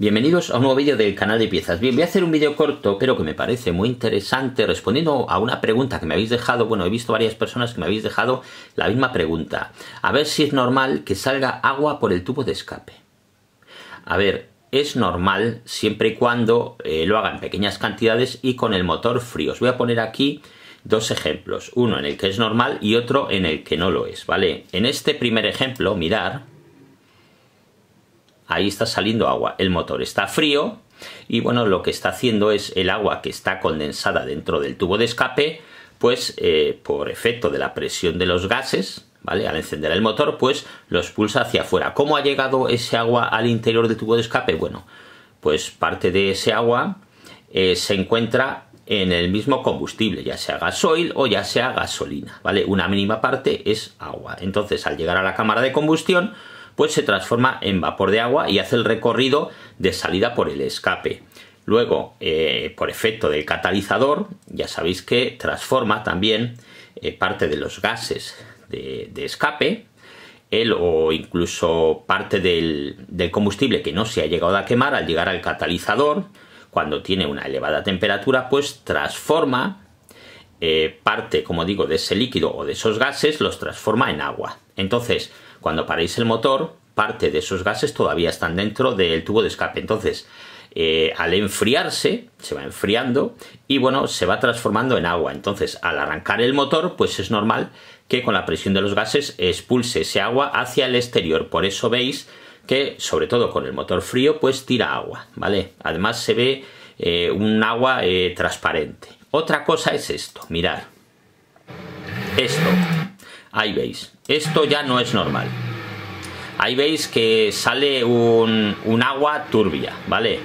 Bienvenidos a un nuevo vídeo del canal de piezas. Bien, voy a hacer un vídeo corto, pero que me parece muy interesante, respondiendo a una pregunta que me habéis dejado. Bueno, he visto varias personas que me habéis dejado la misma pregunta. A ver si es normal que salga agua por el tubo de escape. A ver, es normal siempre y cuando eh, lo haga en pequeñas cantidades y con el motor frío. Os voy a poner aquí dos ejemplos. Uno en el que es normal y otro en el que no lo es, ¿vale? En este primer ejemplo, mirar, ahí está saliendo agua. El motor está frío y bueno, lo que está haciendo es el agua que está condensada dentro del tubo de escape, pues eh, por efecto de la presión de los gases, ¿vale? Al encender el motor, pues los pulsa hacia afuera. ¿Cómo ha llegado ese agua al interior del tubo de escape? Bueno, pues parte de ese agua eh, se encuentra en el mismo combustible, ya sea gasoil o ya sea gasolina, ¿vale? Una mínima parte es agua. Entonces, al llegar a la cámara de combustión, pues se transforma en vapor de agua y hace el recorrido de salida por el escape. Luego, eh, por efecto del catalizador, ya sabéis que transforma también eh, parte de los gases de, escape, el, o incluso parte del, combustible que no se ha llegado a quemar al llegar al catalizador, cuando tiene una elevada temperatura, pues transforma eh, parte, como digo, de ese líquido o de esos gases, los transforma en agua. Entonces, cuando paréis el motor, parte de esos gases todavía están dentro del tubo de escape. Entonces, eh, al enfriarse, se va enfriando y bueno, se va transformando en agua. Entonces, al arrancar el motor, pues es normal que con la presión de los gases expulse ese agua hacia el exterior. Por eso veis que, sobre todo con el motor frío, pues tira agua, ¿vale? Además se ve eh, un agua eh, transparente. Otra cosa es esto, mirad. Esto, Ahí veis, esto ya no es normal. Ahí veis que sale un, agua turbia, ¿vale?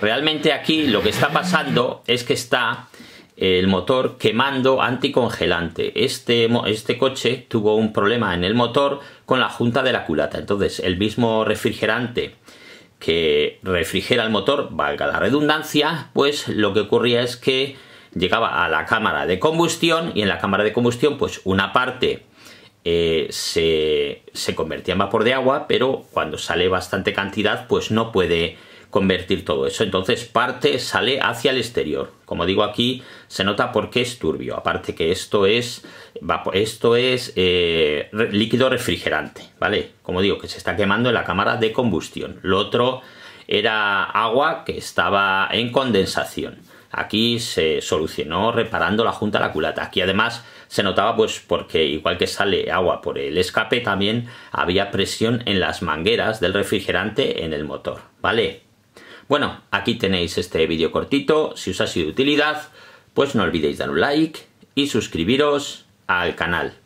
Realmente aquí lo que está pasando es que está el motor quemando anticongelante. Este, este, coche tuvo un problema en el motor con la junta de la culata. Entonces, el mismo refrigerante que refrigera el motor, valga la redundancia, pues lo que ocurría es que llegaba a la cámara de combustión y en la cámara de combustión pues una parte eh, se, convertía en vapor de agua, pero cuando sale bastante cantidad pues no puede convertir todo eso. Entonces parte sale hacia el exterior. Como digo aquí, se nota porque es turbio. Aparte que esto es, esto es eh, líquido refrigerante, ¿vale? Como digo, que se está quemando en la cámara de combustión. Lo otro era agua que estaba en condensación. Aquí se solucionó reparando la junta de la culata. Aquí además se notaba pues porque igual que sale agua por el escape también había presión en las mangueras del refrigerante en el motor, ¿vale? Bueno, aquí tenéis este vídeo cortito. Si os ha sido de utilidad, pues no olvidéis dar un like y suscribiros al canal.